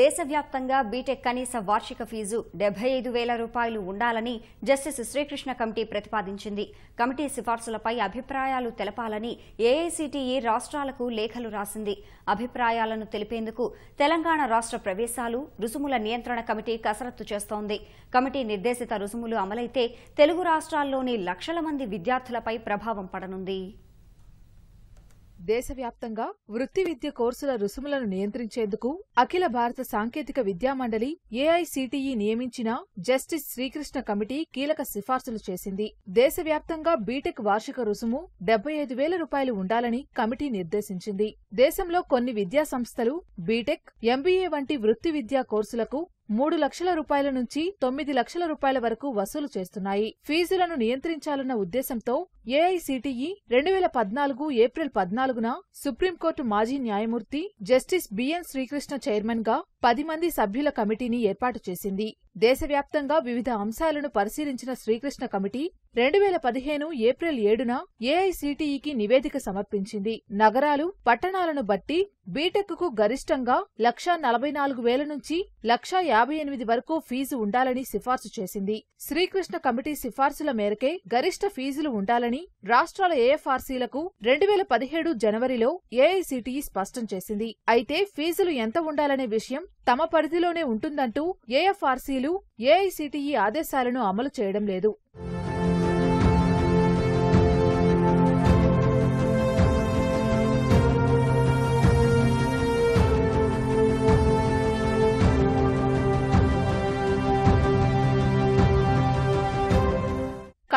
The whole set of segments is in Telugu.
దేశవ్యాప్తంగా బీటెక్ కనీస వార్షిక ఫీజు డెబ్బై ఐదు వేల రూపాయలు ఉండాలని జస్టిస్ శ్రీకృష్ణ కమిటీ ప్రతిపాదించింది కమిటీ సిఫార్సులపై అభిప్రాయాలు తెలపాలని ఏఐసిటిఈ రాష్ట్రాలకు లేఖలు రాసింది అభిప్రాయాలను తెలిపేందుకు తెలంగాణ రాష్ట్ర ప్రవేశాలు రుసుముల నియంత్రణ కమిటీ కసరత్తు చేస్తోంది కమిటీ నిర్దేశిత రుసుములు అమలైతే తెలుగు రాష్ట్రాల్లోని లక్షల మంది విద్యార్థులపై ప్రభావం పడనుంది దేశవ్యాప్తంగా వృత్తి విద్య కోర్సుల రుసుములను నియంత్రించేందుకు అఖిల భారత సాంకేతిక విద్యామండలి ఏఐసిటిఈ నియమించిన జస్టిస్ శ్రీకృష్ణ కమిటీ కీలక సిఫార్సులు చేసింది దేశవ్యాప్తంగా బీటెక్ వార్షిక రుసుము డెబ్బై ఐదు వేల రూపాయలు ఉండాలని కమిటీ నిర్దేశించింది దేశంలో కొన్ని విద్యా సంస్థలు బీటెక్ ఎంబీఏ వంటి వృత్తి విద్యా కోర్సులకు మూడు లక్షల రూపాయల నుంచి తొమ్మిది లక్షల రూపాయల వరకు వసూలు చేస్తున్నాయి ఫీజులను నియంత్రించాలన్న ఉద్దేశంతో ఏఐసిటిఈ రెండు వేల పద్నాలుగు ఏప్రిల్ పద్నాలుగున సుప్రీంకోర్టు మాజీ న్యాయమూర్తి జస్టిస్ బిఎన్ శ్రీకృష్ణ చైర్మన్ గా పది మంది సభ్యుల కమిటీని ఏర్పాటు చేసింది దేశవ్యాప్తంగా వివిధ అంశాలను పరిశీలించిన శ్రీకృష్ణ కమిటీ రెండు వేల పదిహేను ఏప్రిల్ ఏడున ఏఐసిటిఈకి నివేదిక సమర్పించింది నగరాలు పట్టణాలను బట్టి బీటెక్కు గరిష్టంగా లక్షా నలభై నాలుగు వేల నుంచి లక్షా యాభై ఎనిమిది వరకు ఫీజు ఉండాలని సిఫార్సు చేసింది శ్రీకృష్ణ కమిటీ సిఫార్సుల మేరకే గరిష్ట ఫీజులు ఉండాలని రాష్ట్రాల ఏఎఫ్ఆర్సీలకు రెండు వేల పదిహేడు జనవరిలో ఏఐసిటిఈ స్పష్టం చేసింది అయితే ఫీజులు ఎంత ఉండాలనే విషయం తమ పరిధిలోనే ఉంటుందంటూ ఏఎఫ్ఆర్సీలు ఏఐసిటిఈ ఆదేశాలను అమలు చేయడం లేదు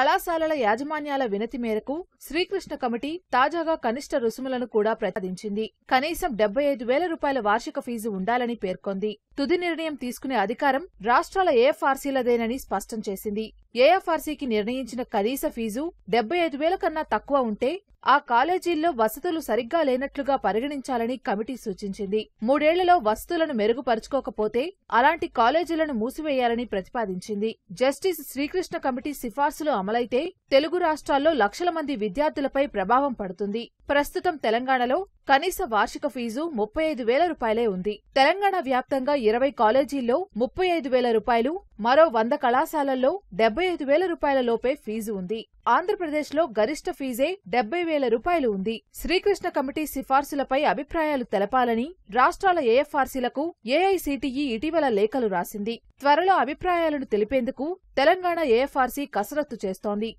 కళాశాలల యాజమాన్యాల వినతి మేరకు శ్రీకృష్ణ కమిటీ తాజాగా కనిష్ట రుసుములను కూడా ప్రతిపాదించింది కనీసం డెబ్బై ఐదు వేల రూపాయల వార్షిక ఫీజు ఉండాలని పేర్కొంది తుది నిర్ణయం తీసుకునే అధికారం రాష్ట్రాల ఏఎఫ్ఆర్సీలదేనని స్పష్టం చేసింది ఏఎఫ్ఆర్సీకి నిర్ణయించిన కనీస ఫీజు డెబ్బై ఐదు వేల కన్నా తక్కువ ఉంటే ఆ కాలేజీల్లో వసతులు సరిగ్గా లేనట్లుగా పరిగణించాలని కమిటీ సూచించింది మూడేళ్లలో వసతులను మెరుగుపరుచుకోకపోతే అలాంటి కాలేజీలను మూసివేయాలని ప్రతిపాదించింది జస్టిస్ శ్రీకృష్ణ కమిటీ సిఫార్సులు అమలైతే తెలుగు రాష్ట్రాల్లో లక్షల మంది విద్యార్థులపై ప్రభావం పడుతుంది ప్రస్తుతం తెలంగాణలో కనీస వార్షిక ఫీజు ముప్పై ఐదు వేల రూపాయలే ఉంది తెలంగాణ వ్యాప్తంగా ఇరవై కాలేజీల్లో ముప్పై ఐదు వేల రూపాయలు మరో వంద కళాశాలల్లో డెబ్బై ఐదు వేల రూపాయల లోపే ఫీజు ఉంది ఆంధ్రప్రదేశ్లో గరిష్ట ఫీజే డెబ్బై వేల రూపాయలు ఉంది శ్రీకృష్ణ కమిటీ సిఫార్సులపై అభిప్రాయాలు తెలపాలని రాష్ట్రాల ఏఎఫ్ఆర్సీలకు ఏఐసీటీఈ ఇటీవల లేఖలు రాసింది త్వరలో అభిప్రాయాలను తెలిపేందుకు తెలంగాణ ఏఎఫ్ఆర్సీ కసరత్తు చేస్తోంది